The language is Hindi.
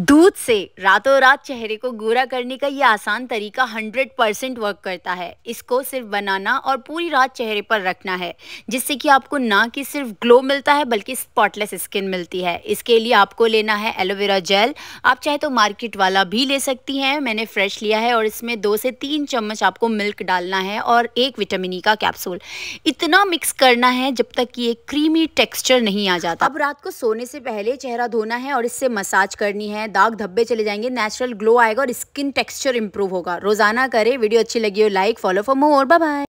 दूध से रातों रात चेहरे को गोरा करने का ये आसान तरीका 100 परसेंट वर्क करता है इसको सिर्फ बनाना और पूरी रात चेहरे पर रखना है जिससे कि आपको ना कि सिर्फ ग्लो मिलता है बल्कि स्पॉटलेस स्किन मिलती है इसके लिए आपको लेना है एलोवेरा जेल आप चाहे तो मार्केट वाला भी ले सकती हैं मैंने फ्रेश लिया है और इसमें दो से तीन चम्मच आपको मिल्क डालना है और एक विटामिन ई e का कैप्सूल इतना मिक्स करना है जब तक कि एक क्रीमी टेक्स्चर नहीं आ जाता अब रात को सोने से पहले चेहरा धोना है और इससे मसाज करनी है हैं दाग धब्बे चले जाएंगे नेचुरल ग्लो आएगा और स्किन टेक्सचर इंप्रूव होगा रोजाना करें वीडियो अच्छी लगी हो like follow for more bye